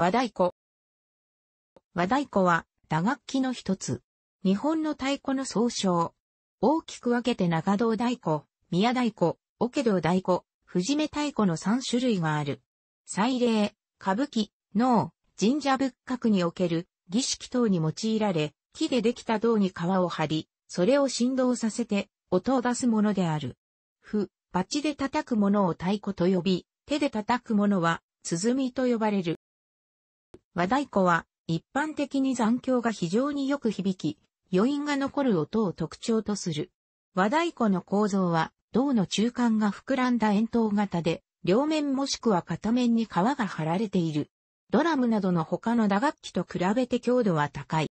和太鼓。和太鼓は打楽器の一つ。日本の太鼓の総称。大きく分けて長胴太鼓、宮太鼓、桶道太鼓、藤目太鼓の3種類がある。祭礼、歌舞伎、能、神社仏閣における儀式等に用いられ、木でできた銅に皮を張り、それを振動させて音を出すものである。ふ、バチで叩くものを太鼓と呼び、手で叩くものは鼓と呼ばれる。和太鼓は一般的に残響が非常によく響き、余韻が残る音を特徴とする。和太鼓の構造は銅の中間が膨らんだ円筒型で、両面もしくは片面に皮が張られている。ドラムなどの他の打楽器と比べて強度は高い。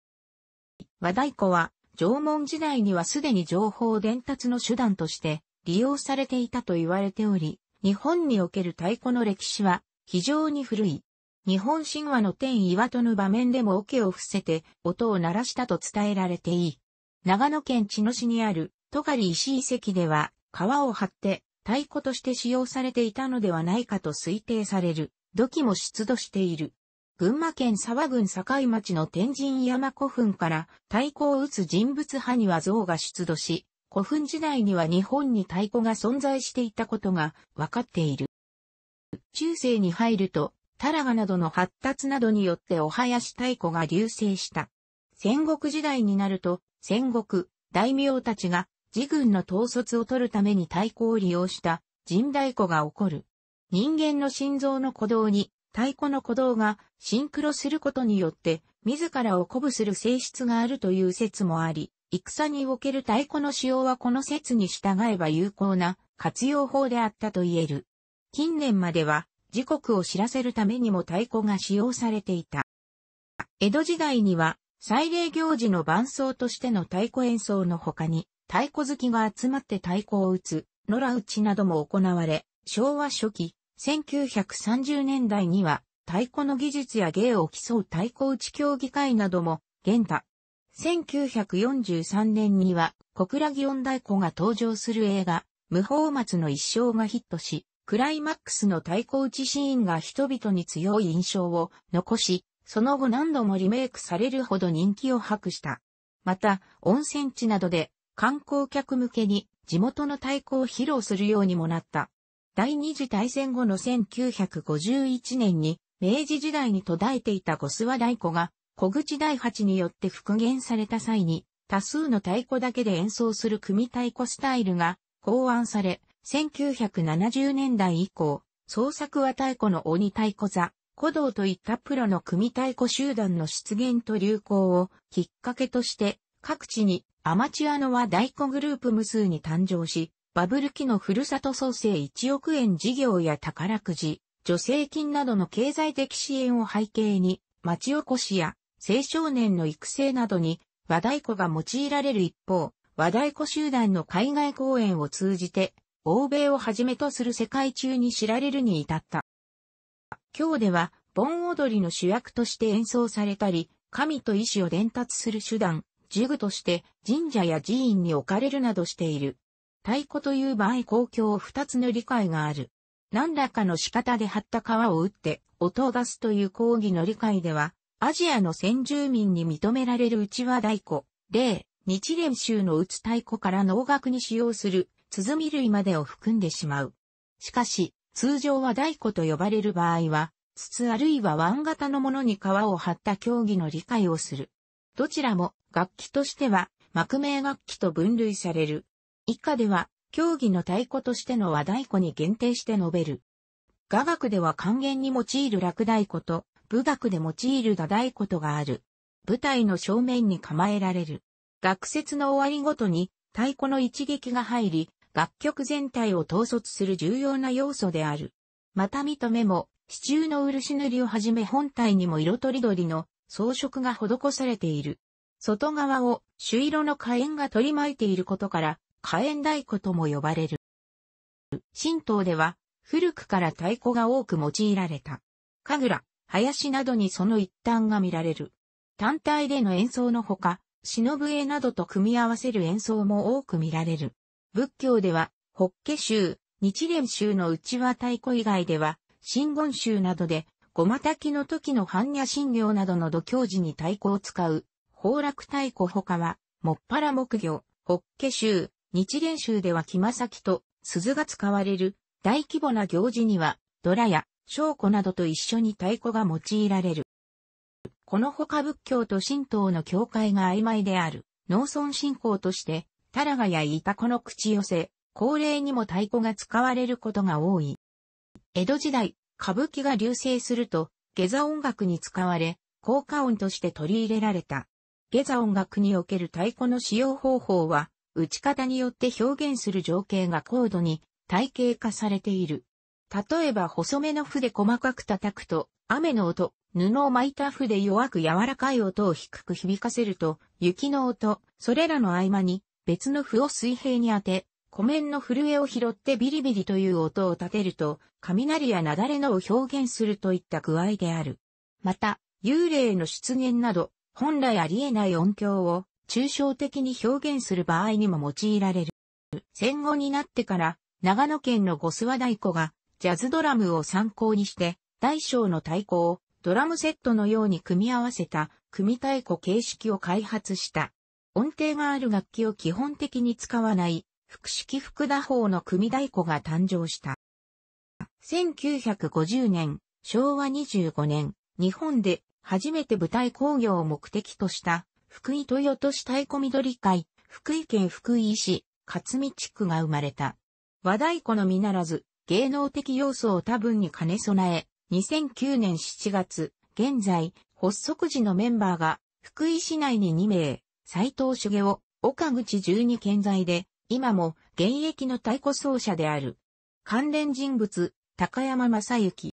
和太鼓は縄文時代にはすでに情報伝達の手段として利用されていたと言われており、日本における太鼓の歴史は非常に古い。日本神話の天岩戸の場面でも桶を伏せて音を鳴らしたと伝えられていい。長野県茅野市にある戸狩石遺跡では川を張って太鼓として使用されていたのではないかと推定される土器も出土している。群馬県沢郡境町の天神山古墳から太鼓を打つ人物派には像が出土し、古墳時代には日本に太鼓が存在していたことが分かっている。中世に入るとタラガなどの発達などによってお囃子太鼓が流星した。戦国時代になると、戦国、大名たちが、自軍の統率を取るために太鼓を利用した人太鼓が起こる。人間の心臓の鼓動に太鼓の鼓動がシンクロすることによって自らを鼓舞する性質があるという説もあり、戦における太鼓の使用はこの説に従えば有効な活用法であったと言える。近年までは時刻を知らせるためにも太鼓が使用されていた。江戸時代には、祭礼行事の伴奏としての太鼓演奏の他に、太鼓好きが集まって太鼓を打つ、野良打ちなども行われ、昭和初期、1930年代には、太鼓の技術や芸を競う太鼓打ち競技会なども、現太。1943年には、小倉祇園太鼓が登場する映画、無法松の一生がヒットし、クライマックスの太鼓打ちシーンが人々に強い印象を残し、その後何度もリメイクされるほど人気を博した。また、温泉地などで観光客向けに地元の太鼓を披露するようにもなった。第二次大戦後の1951年に明治時代に途絶えていた五諏訪太鼓が小口大八によって復元された際に多数の太鼓だけで演奏する組太鼓スタイルが考案され、1970年代以降、創作は太鼓の鬼太鼓座、古道といったプロの組太鼓集団の出現と流行をきっかけとして、各地にアマチュアの和太鼓グループ無数に誕生し、バブル期のふるさと創生1億円事業や宝くじ、助成金などの経済的支援を背景に、町おこしや青少年の育成などに和太鼓が用いられる一方、和太鼓集団の海外公演を通じて欧米をはじめとする世界中に知られるに至った。今日では、盆踊りの主役として演奏されたり、神と意志を伝達する手段、ジグとして神社や寺院に置かれるなどしている。太鼓という場合公共を二つの理解がある。何らかの仕方で張った皮を打って音を出すという講義の理解では、アジアの先住民に認められる内輪太鼓、例、日蓮宗の打つ太鼓から能楽に使用する鼓類までを含んでしまう。しかし、通常は太鼓と呼ばれる場合は、筒あるいは腕型のものに皮を張った競技の理解をする。どちらも楽器としては、幕名楽器と分類される。以下では、競技の太鼓としての和太鼓に限定して述べる。雅楽では還元に用いる楽太鼓と、武楽で用いる打太鼓とがある。舞台の正面に構えられる。学説の終わりごとに、太鼓の一撃が入り、楽曲全体を統率する重要な要素である。また見と目も、支柱の漆塗りをはじめ本体にも色とりどりの装飾が施されている。外側を朱色の火炎が取り巻いていることから、火炎太鼓とも呼ばれる。神道では、古くから太鼓が多く用いられた。神楽、林などにその一端が見られる。単体での演奏のほか、忍笛などと組み合わせる演奏も多く見られる。仏教では、法華宗、日蓮宗の内輪太鼓以外では、真言宗などで、ごまたきの時の般若心経などの度胸時に太鼓を使う、法落太鼓他は、もっぱら木魚、法華宗、日蓮宗では木まさきと鈴が使われる、大規模な行事には、ドラや、小子などと一緒に太鼓が用いられる。この他仏教と神道の境界が曖昧である、農村信仰として、タラガやイタコの口寄せ、恒例にも太鼓が使われることが多い。江戸時代、歌舞伎が流星すると、下座音楽に使われ、効果音として取り入れられた。下座音楽における太鼓の使用方法は、打ち方によって表現する情景が高度に体系化されている。例えば細めの筆で細かく叩くと、雨の音、布を巻いた筆で弱く柔らかい音を低く響かせると、雪の音、それらの合間に、別の符を水平に当て、湖面の震えを拾ってビリビリという音を立てると、雷や雪崩のを表現するといった具合である。また、幽霊の出現など、本来ありえない音響を抽象的に表現する場合にも用いられる。戦後になってから、長野県の五諏訪太鼓が、ジャズドラムを参考にして、大小の太鼓をドラムセットのように組み合わせた組太鼓形式を開発した。音程がある楽器を基本的に使わない、複式複打法の組太鼓が誕生した。1950年、昭和25年、日本で初めて舞台工業を目的とした、福井豊都市太鼓緑会、福井県福井市、勝見地区が生まれた。和太鼓のみならず、芸能的要素を多分に兼ね備え、2009年7月、現在、発足時のメンバーが、福井市内に2名、斎藤茂雄、岡口十二健在で、今も現役の太鼓奏者である。関連人物、高山正幸。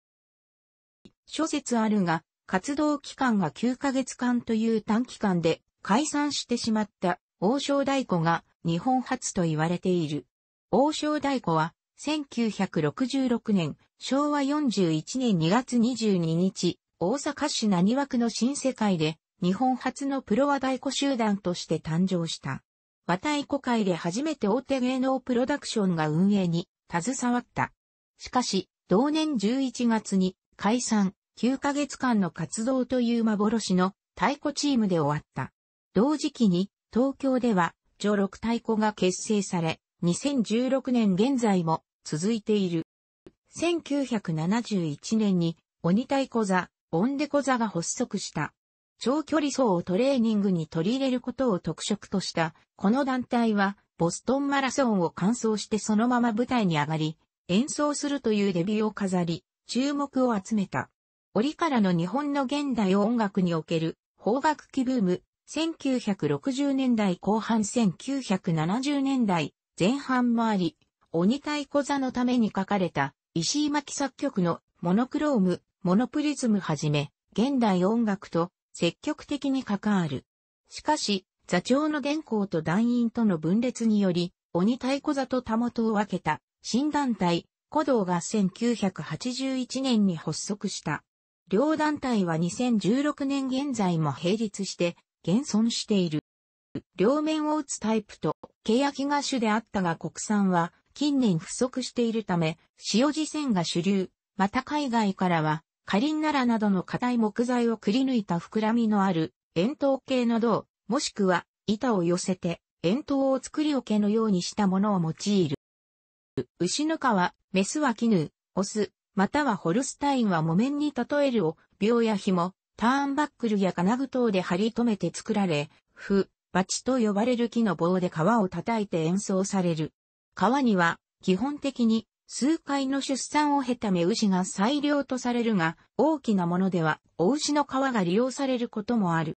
諸説あるが、活動期間が9ヶ月間という短期間で解散してしまった王将太鼓が日本初と言われている。王将太鼓は1966年昭和41年2月22日大阪市何枠の新世界で日本初のプロ和太鼓集団として誕生した。和太鼓界で初めて大手芸能プロダクションが運営に携わった。しかし、同年11月に解散9ヶ月間の活動という幻の太鼓チームで終わった。同時期に東京では女六太鼓が結成され、2016年現在も続いている。1971年に鬼太鼓座、オンデコ座が発足した。長距離走をトレーニングに取り入れることを特色とした、この団体は、ボストンマラソンを完走してそのまま舞台に上がり、演奏するというデビューを飾り、注目を集めた。折からの日本の現代音楽における邦楽器ブーム、1960年代後半1970年代前半もあり、鬼太鼓座のために書かれた石井巻作曲のモノクローム、モノプリズムはじめ、現代音楽と積極的に関わる。しかし、座長の原稿と団員との分裂により、鬼太鼓座と田元を分けた新団体、鼓動が1981年に発足した。両団体は2016年現在も並立して現存している。両面を打つタイプと、欅が主であったが国産は近年不足しているため、塩地線が主流、また海外からはカリンナラなどの硬い木材をくり抜いた膨らみのある円筒形の銅、もしくは板を寄せて円筒を作り置けのようにしたものを用いる。牛の皮、メスは絹、オス、またはホルスタインは木綿に例えるを、病や紐、ターンバックルや金具等で張り留めて作られ、ふ、バチと呼ばれる木の棒で皮を叩いて演奏される。皮には、基本的に数回の出産を経た目牛が最良とされるが、大きなものでは、お牛の皮が利用されることもある。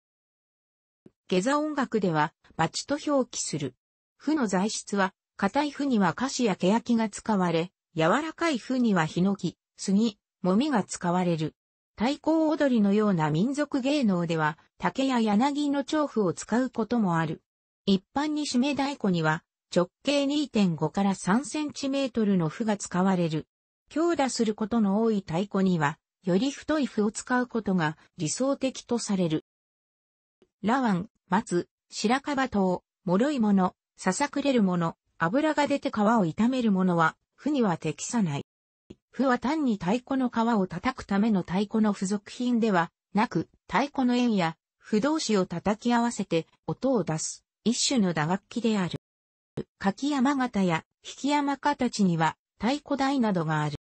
下座音楽では、バチと表記する。負の材質は、硬い負には菓子や欅が使われ、柔らかい負にはヒノキ、杉、もみが使われる。太鼓踊りのような民族芸能では、竹や柳の調布を使うこともある。一般に締め太鼓には、直径2.5から3センチメートルの負が使われる。強打することの多い太鼓には、より太い負を使うことが理想的とされる。ラワン、松、白樺刀、脆いもの、ささくれるもの、油が出て皮を傷めるものは、負には適さない。負は単に太鼓の皮を叩くための太鼓の付属品ではなく、太鼓の円や、不動詞を叩き合わせて音を出す、一種の打楽器である。柿山形や引山形には太鼓台などがある。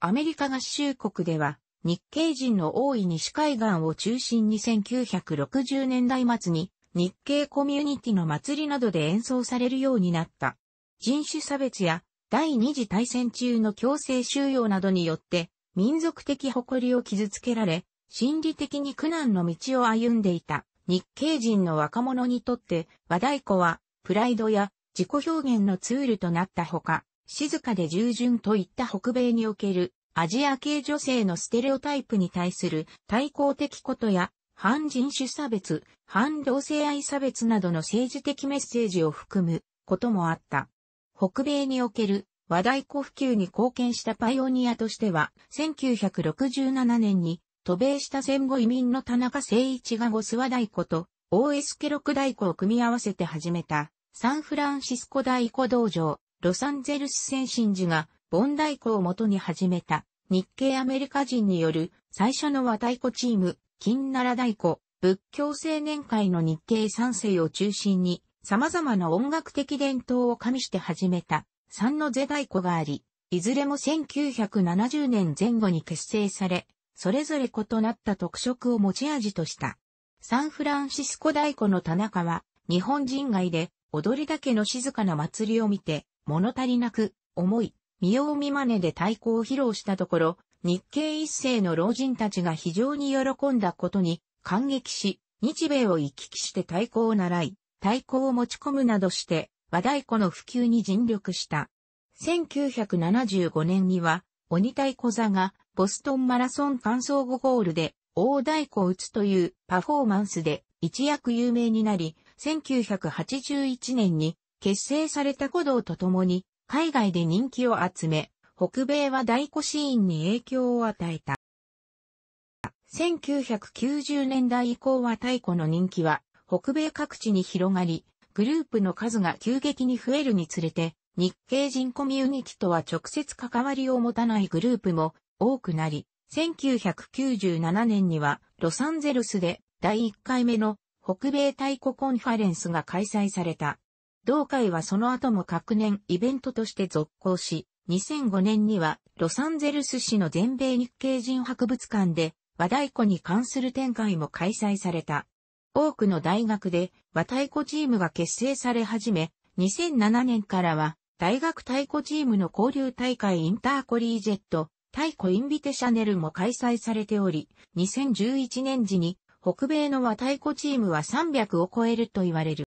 アメリカ合衆国では日系人の多い西海岸を中心に1960年代末に日系コミュニティの祭りなどで演奏されるようになった。人種差別や第二次大戦中の強制収容などによって民族的誇りを傷つけられ、心理的に苦難の道を歩んでいた日系人の若者にとって和太鼓はプライドや自己表現のツールとなったほか、静かで従順といった北米におけるアジア系女性のステレオタイプに対する対抗的ことや、反人種差別、反同性愛差別などの政治的メッセージを含むこともあった。北米における和太鼓普及に貢献したパイオニアとしては、1967年に渡米した戦後移民の田中誠一がゴス和太鼓と OS ケロク太鼓を組み合わせて始めたサンフランシスコ大鼓道場、ロサンゼルス先進寺が、ボン大鼓を元に始めた、日系アメリカ人による最初の和太鼓チーム、金奈良大鼓、仏教青年会の日系三世を中心に、様々な音楽的伝統を加味して始めた、三の瀬大鼓があり、いずれも1970年前後に結成され、それぞれ異なった特色を持ち味とした。サンフランシスコ大鼓の田中は、日本人外で踊りだけの静かな祭りを見て、物足りなく、思い、見よう見真似で太鼓を披露したところ、日系一世の老人たちが非常に喜んだことに感激し、日米を行き来して太鼓を習い、太鼓を持ち込むなどして、和太鼓の普及に尽力した。1975年には、鬼太鼓座がボストンマラソン完走後ゴールで大太鼓を打つというパフォーマンスで一躍有名になり、1981年に結成された鼓動とともに海外で人気を集め、北米は大鼓シーンに影響を与えた。1990年代以降は太鼓の人気は北米各地に広がり、グループの数が急激に増えるにつれて、日系人コミュニティとは直接関わりを持たないグループも多くなり、1997年にはロサンゼルスで第1回目の北米太鼓コンファレンスが開催された。同会はその後も各年イベントとして続行し、2005年にはロサンゼルス市の全米日系人博物館で和太鼓に関する展開も開催された。多くの大学で和太鼓チームが結成され始め、2007年からは大学太鼓チームの交流大会インターコリージェット、太鼓インビテシャネルも開催されており、2011年時に北米の和太鼓チームは300を超えると言われる。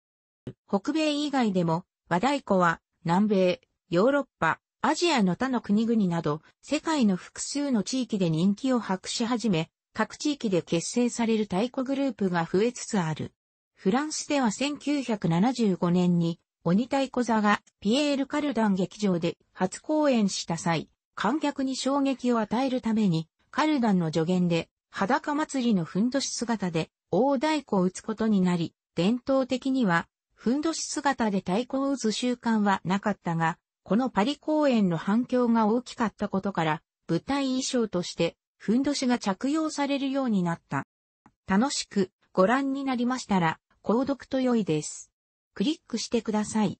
北米以外でも和太鼓は南米、ヨーロッパ、アジアの他の国々など世界の複数の地域で人気を博し始め、各地域で結成される太鼓グループが増えつつある。フランスでは1975年に鬼太鼓座がピエール・カルダン劇場で初公演した際、観客に衝撃を与えるためにカルダンの助言で裸祭りのふんどし姿で大太鼓を打つことになり、伝統的には、ふんどし姿で太鼓を打つ習慣はなかったが、このパリ公演の反響が大きかったことから、舞台衣装として、ふんどしが着用されるようになった。楽しくご覧になりましたら、購読と良いです。クリックしてください。